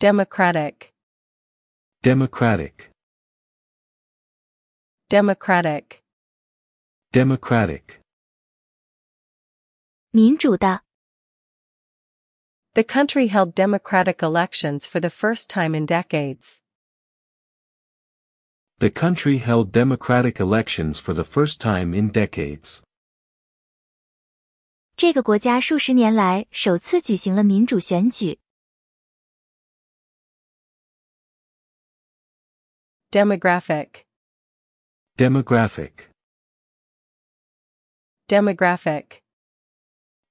Democratic. Democratic. Democratic. Democratic. 民主的。The country held democratic elections for the first time in decades. The country held democratic elections for the first time in decades. 这个国家数十年来首次举行了民主选举。Demographic. Demographic. Demographic.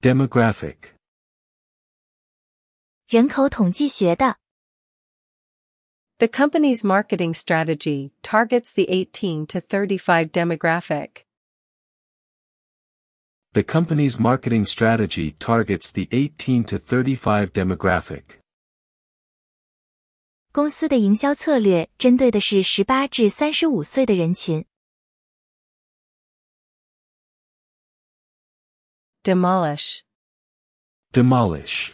Demographic. 人口统计学的 The company's marketing strategy targets the 18 to 35 demographic. The company's marketing strategy targets the 18 to 35 demographic. 公司的营销策略针对的是十八至三十五岁的人群。demolish, demolish,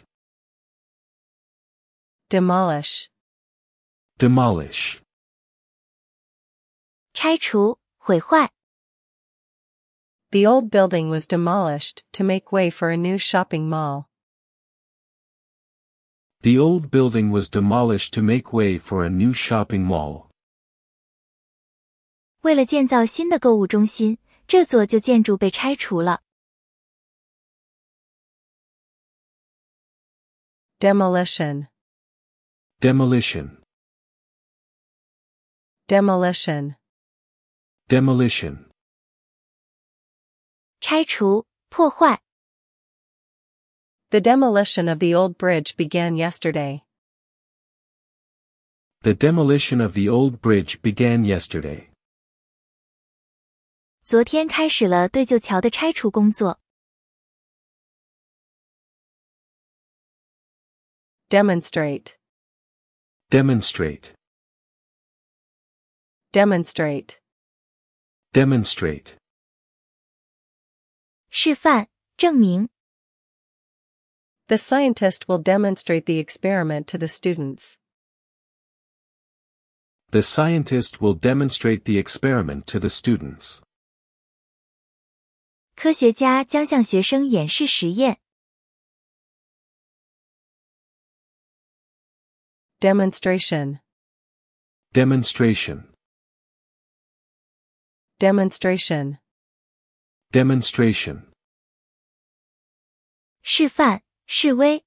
demolish, Demolish. demolish，拆除、毁坏。The old building was demolished to make way for a new shopping mall. The old building was demolished to make way for a new shopping mall. 为了建造新的购物中心，这座旧建筑被拆除了。Demolition. Demolition. Demolition. Demolition. 拆除、破坏。the demolition of the old bridge began yesterday. The demolition of the old bridge began yesterday. 昨天开始了对旧桥的拆除工作。Demonstrate. Demonstrate. Demonstrate. Demonstrate. 示范，证明。the scientist will demonstrate the experiment to the students. The scientist will demonstrate the experiment to the students. 科学家将向学生演示实验。Demonstration. Demonstration. Demonstration. Demonstration. 示范示威。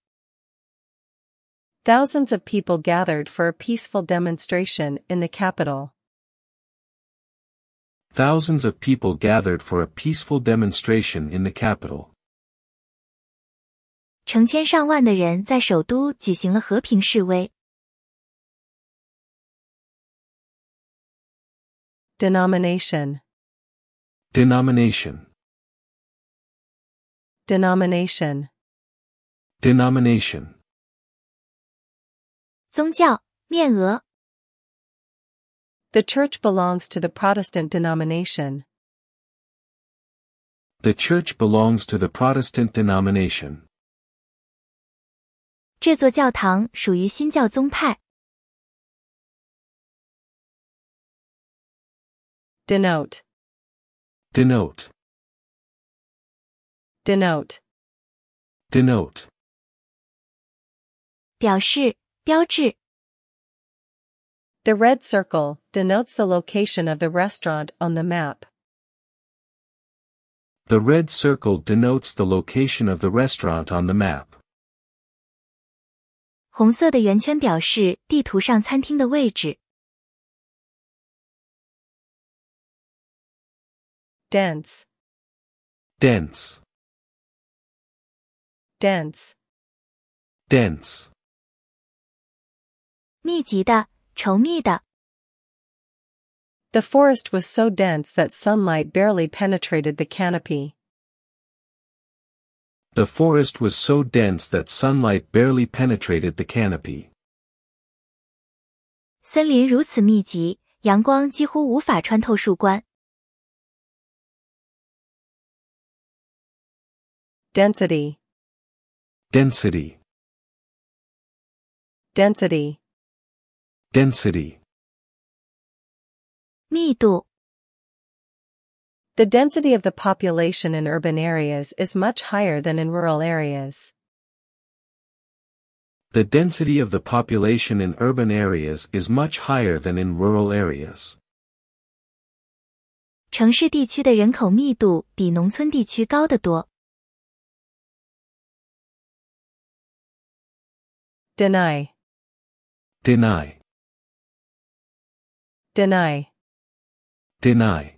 Thousands of people gathered for a peaceful demonstration in the capital. Thousands of people gathered for a peaceful demonstration in the capital. 成千上万的人在首都举行了和平示威。Denomination. Denomination. Denomination denomination The church belongs to the Protestant denomination. The church belongs to the Protestant denomination. 这座教堂属于新教宗派。Denote. Denote. Denote. Denote. 表示标志。The red circle denotes the location of the restaurant on the map. The red circle denotes the location of the restaurant on the map. 红色的圆圈表示地图上餐厅的位置。dense, dense, dense, dense. 密集的，稠密的。The forest was so dense that sunlight barely penetrated the canopy. The forest was so dense that sunlight barely penetrated the canopy. 森林如此密集，阳光几乎无法穿透树冠。Density. Density. Density. Density. 密度 The density of the population in urban areas is much higher than in rural areas. The density of the population in urban areas is much higher than in rural areas. Deny. Deny deny, deny,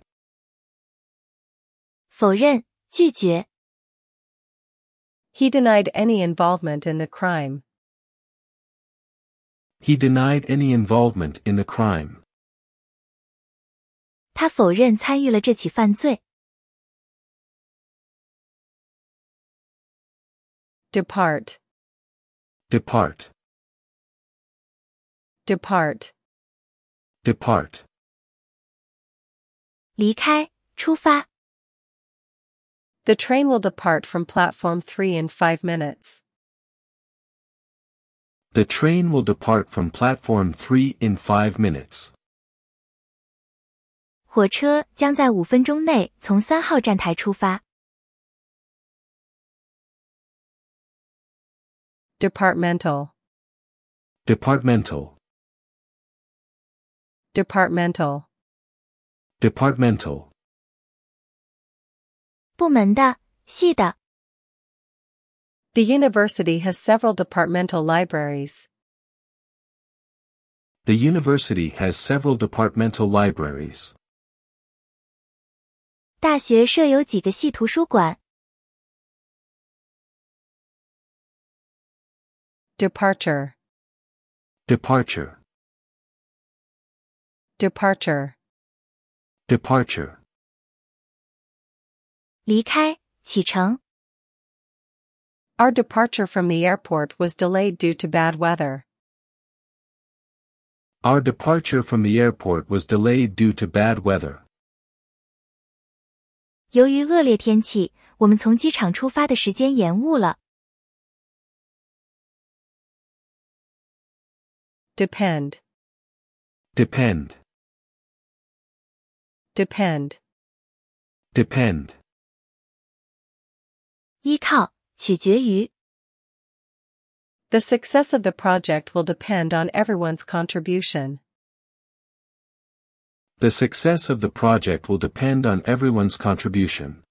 否认、拒绝。He denied any involvement in the crime. He denied any involvement in the crime. 他否认参与了这起犯罪。Depart, depart, depart. Depart. The train will depart from platform 3 in 5 minutes. The train will depart from platform 3 in 5 minutes. Departmental. Departmental. Departmental. Departmental. The university has several departmental libraries. The university has several departmental libraries. Departure. Departure. Departure. Departure. 离开，启程。Our departure from the airport was delayed due to bad weather. Our departure from the airport was delayed due to bad weather. 由于恶劣天气，我们从机场出发的时间延误了。Depend. Depend. Depend. Depend. 依靠取决于。The success of the project will depend on everyone's contribution. The success of the project will depend on everyone's contribution.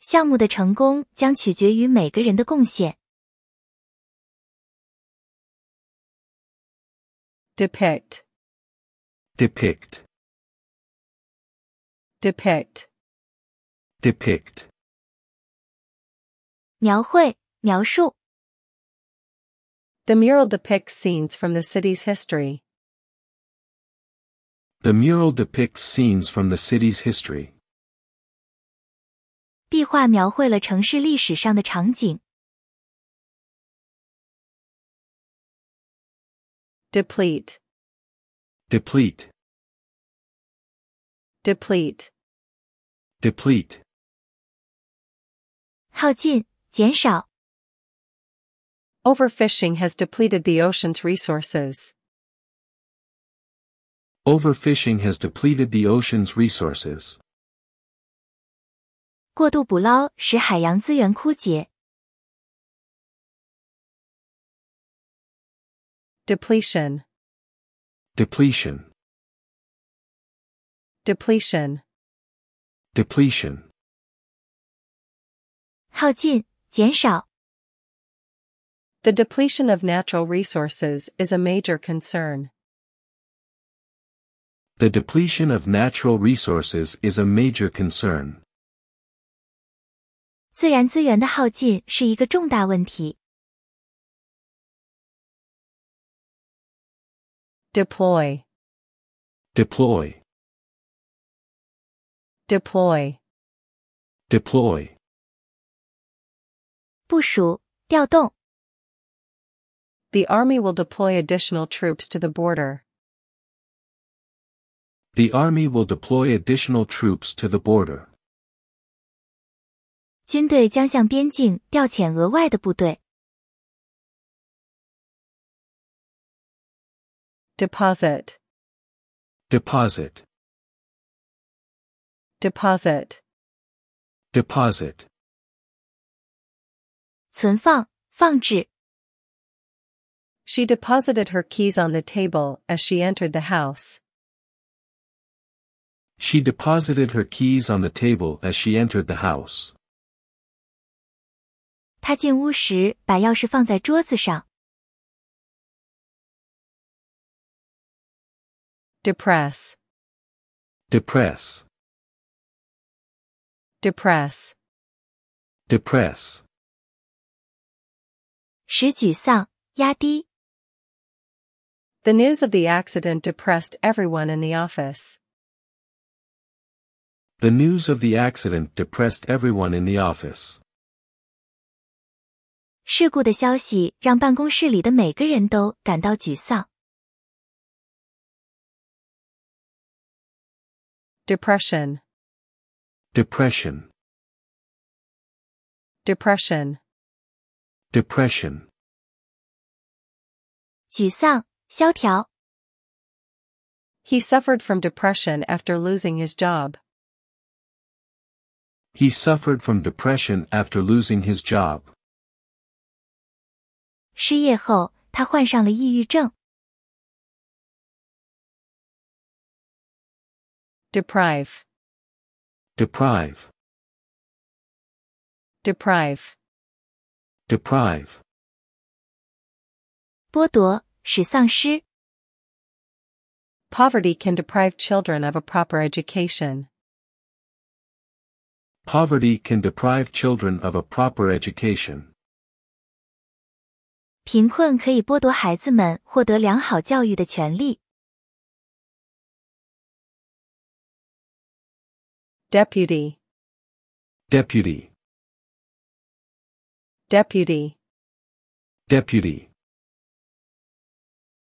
项目的成功将取决于每个人的贡献。Depict. Depict. Depict. Depict. 描绘，描述. The mural depicts scenes from the city's history. The mural depicts scenes from the city's history. 壁画描绘了城市历史上的场景. Deplete, Deplete. Deplete deplete Overfishing has depleted the ocean's resources. Overfishing has depleted the ocean's resources. Depletion, Depletion. Depletion depletion. The depletion of natural resources is a major concern. The depletion of natural resources is a major concern. Deploy. Deploy. Deploy. Deploy. 部署，调动。The army will deploy additional troops to the border. The army will deploy additional troops to the border. 军队将向边境调遣额外的部队。Deposit. Deposit. Deposit. Deposit. 存放,放置. She deposited her keys on the table as she entered the house. She deposited her keys on the table as she entered the house. 她进屋时把钥匙放在桌子上。Depress. Depress. Depress. Depress. The news of the accident depressed everyone in the office. The news of the accident depressed everyone in the office. Depression. Depression. Depression. Depression. He suffered from depression after losing his job. He suffered from depression after losing his job. Deprive. Deprive. Deprive. Deprive. 剥夺，使丧失. Poverty can deprive children of a proper education. Poverty can deprive children of a proper education. 贫困可以剥夺孩子们获得良好教育的权利。Deputy. Deputy. Deputy. Deputy.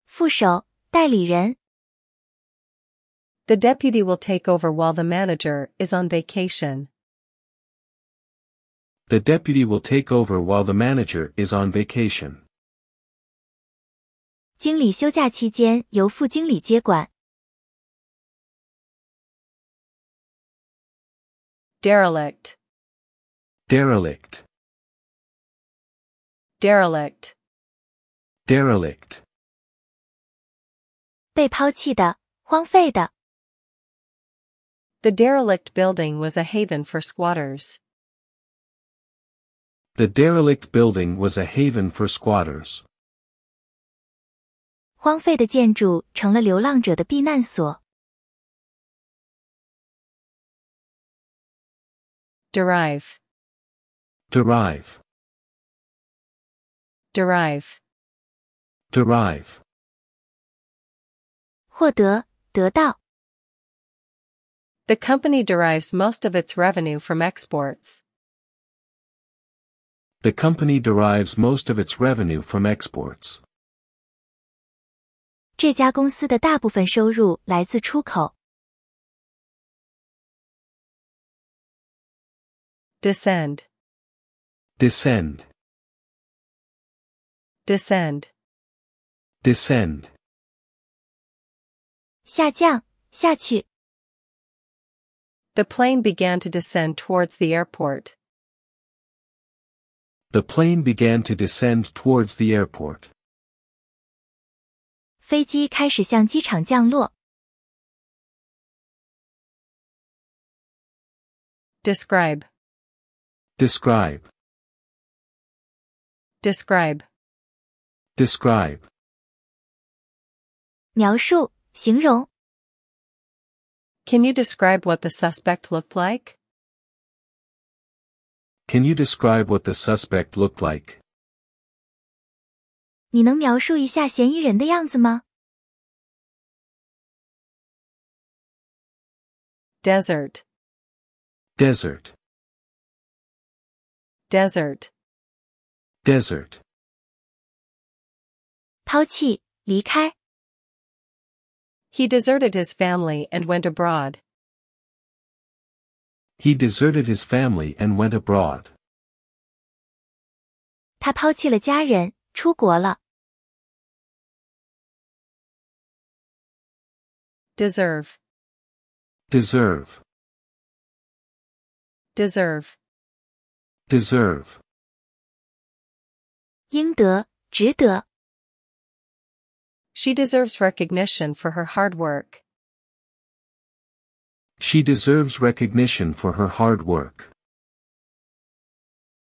副手，代理人。The deputy will take over while the manager is on vacation. The deputy will take over while the manager is on vacation. 经理休假期间由副经理接管。derelict derelict derelict derelict 被抛弃的，荒废的。The derelict building was a haven for squatters. The derelict building was a haven for squatters. 荒废的建筑成了流浪者的避难所。Derive. Derive. Derive. Derive. The company derives most of its revenue from exports. The company derives most of its revenue from exports. 这家公司的大部分收入来自出口。Descend. Descend. Descend. Descend. The plane began to descend towards the airport. The plane began to descend towards the airport. Describe. Describe. Describe. Describe. Can you describe what the suspect looked like? Can you describe what the suspect looked like? 你能描述一下嫌疑人的样子吗？Desert. Desert. Desert. Desert. He deserted his family and went abroad. He deserted his family and went abroad. Deserve. Deserve. Deserve deserve 应得，值得. She deserves recognition for her hard work. She deserves recognition for her hard work.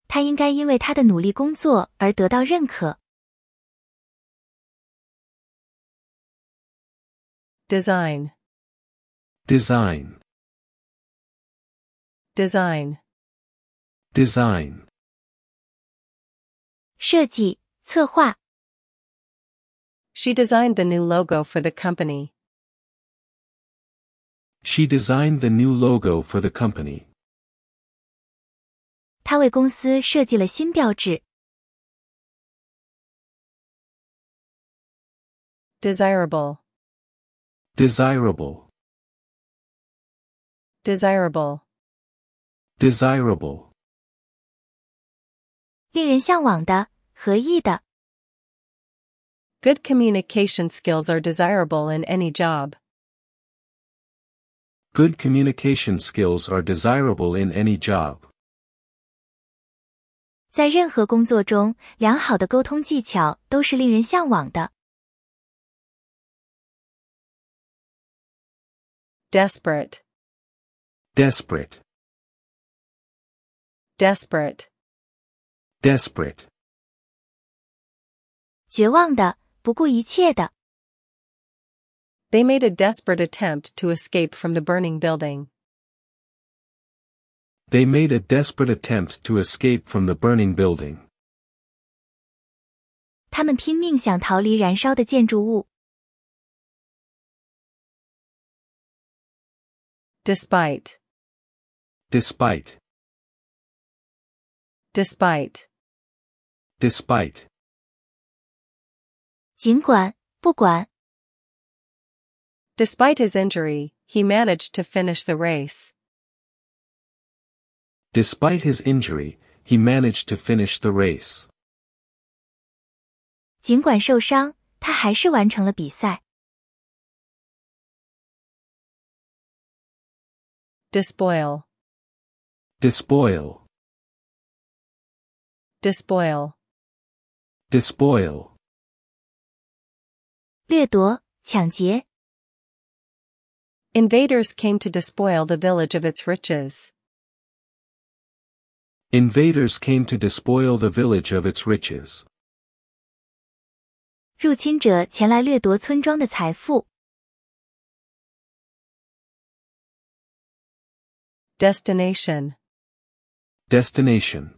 她应该因为她的努力工作而得到认可. Design. Design. Design. Design 设计、策划。She designed the new logo for the company. She designed the new logo for the company. 她为公司设计了新标志。Desirable. Desirable. Desirable. Desirable. 令人向往的、合意的。Good communication skills are desirable in any job. Good communication skills are desirable in any job. 在任何工作中，良好的沟通技巧都是令人向往的。Desperate. Desperate. Desperate desperate. They made a desperate attempt to escape from the burning building. They made a desperate attempt to escape from the burning building. Despite, Despite. Despite. Despite. 尽管,不管. Despite his injury, he managed to finish the race. Despite his injury, he managed to finish the race. Despoil. Despoil. Despoil. Despoil. Invaders came to despoil the village of its riches. Invaders came to despoil the village of its riches. Destination. Destination.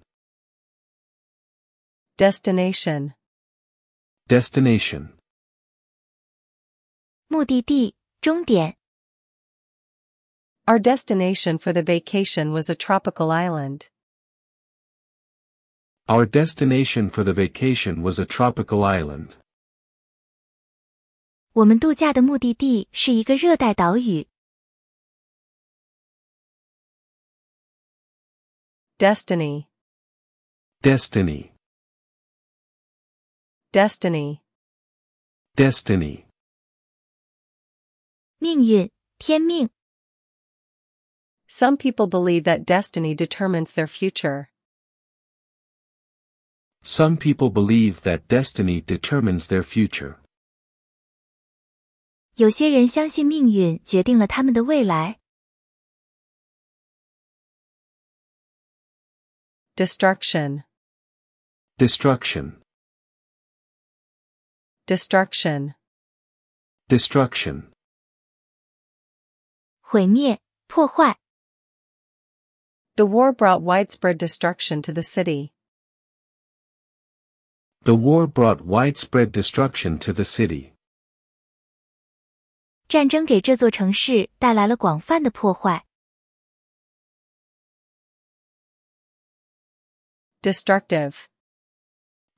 Destination. Destination. Our destination for the vacation was a tropical island. Our destination for the vacation was a tropical island. 我们度假的目的地是一个热带岛屿。Destiny. Destiny. Destiny. Destiny. Some people believe that destiny determines their future. Some people believe that destiny determines their future. Destruction. Destruction. Destruction. Destruction. 毁灭,破坏. The war brought widespread destruction to the city. The war brought widespread destruction to the city. Destructive.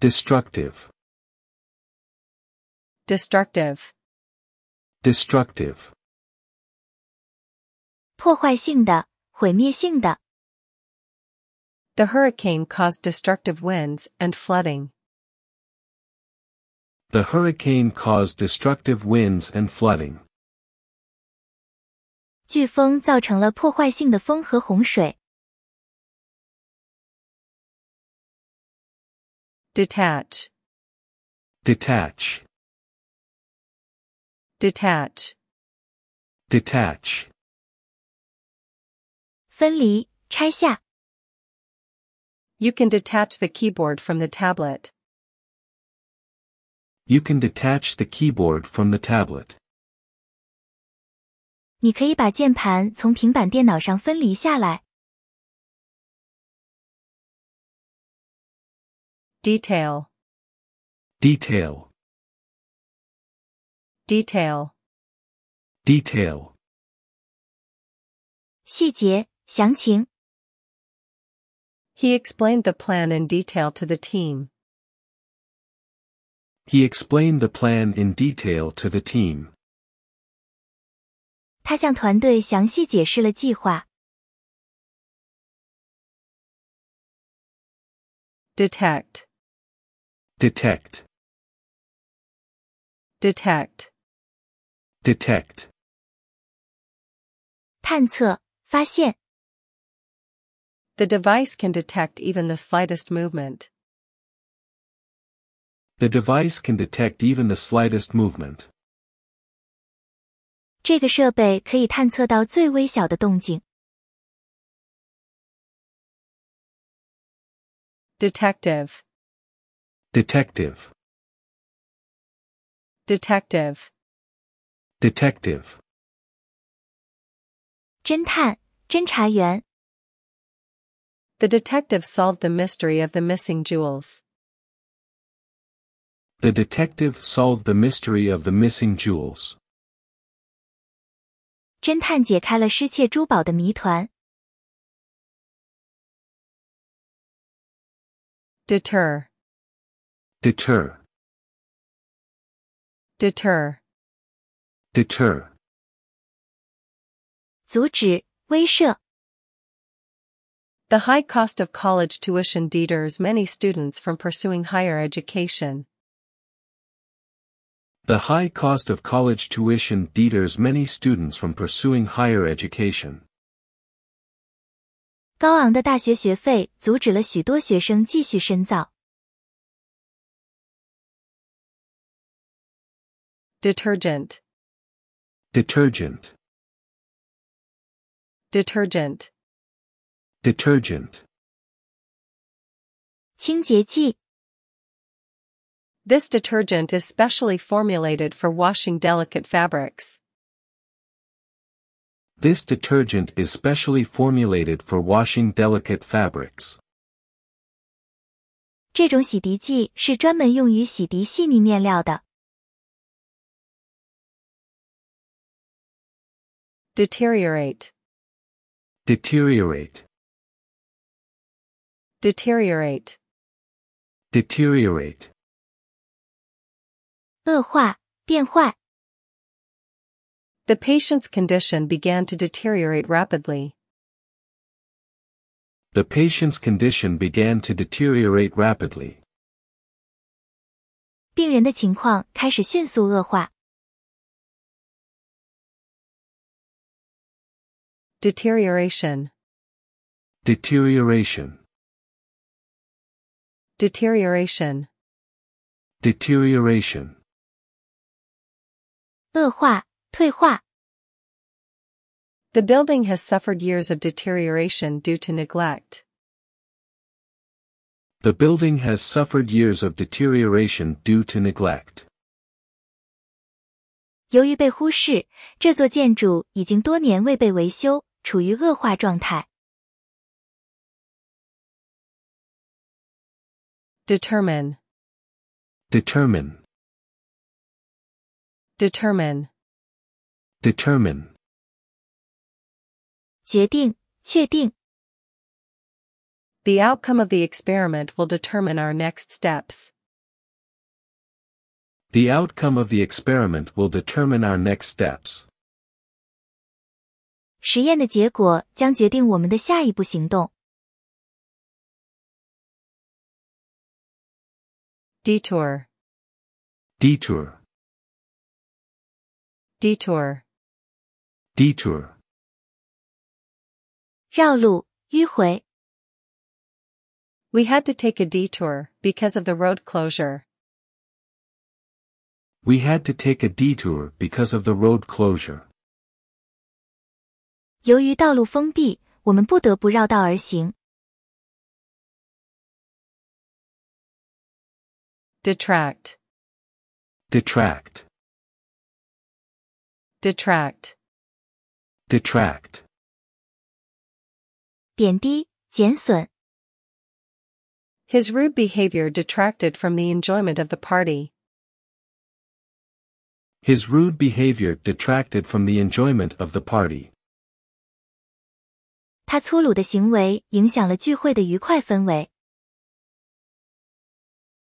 Destructive. Destructive. Destructive. The hurricane caused destructive winds and flooding. The hurricane caused destructive winds and flooding. Detach. Detach detach, detach. You can detach the keyboard from the tablet. You can detach the keyboard from the tablet. Detail. Detail. Detail. Detail. He explained the plan in detail to the team. He explained the plan in detail to the team. Detect. Detect. Detect detect 探测发现 The device can detect even the slightest movement. The device can detect even the slightest movement. Detective. Detective. Detective. Detective. The detective solved the mystery of the missing jewels. The detective solved the mystery of the missing jewels. Deter. Deter. Deter deter，阻止、威慑。The high cost of college tuition deters many students from pursuing higher education. The high cost of college tuition deters many students from pursuing higher education. 高昂的大学学费阻止了许多学生继续深造。Detergent Detergent. Detergent. Detergent. 清洁剂 This detergent is specially formulated for washing delicate fabrics. This detergent is specially formulated for washing delicate fabrics. 这种洗涤剂是专门用于洗涤细腻面料的。Deteriorate. Deteriorate. Deteriorate. Deteriorate. 恶化,变坏. The patient's condition began to deteriorate rapidly. The patient's condition began to deteriorate rapidly. 病人的情况开始迅速恶化. Deterioration. Deterioration. Deterioration. Deterioration. 恶化,退化. The building has suffered years of deterioration due to neglect. The building has suffered years of deterioration due to neglect. 由于被忽视，这座建筑已经多年未被维修。处于恶化状态。determine determine determine determine The outcome of the experiment will determine our next steps. The outcome of the experiment will determine our next steps. 实验的结果将决定我们的下一步行动。Detour, detour, detour, detour. 绕路，迂回。We had to take a detour because of the road closure. We had to take a detour because of the road closure. 由于道路封闭，我们不得不绕道而行。detract detract detract detract His rude behavior detracted from the enjoyment of the party. His rude behavior detracted from the enjoyment of the party. 他粗鲁的行为影响了聚会的愉快氛围。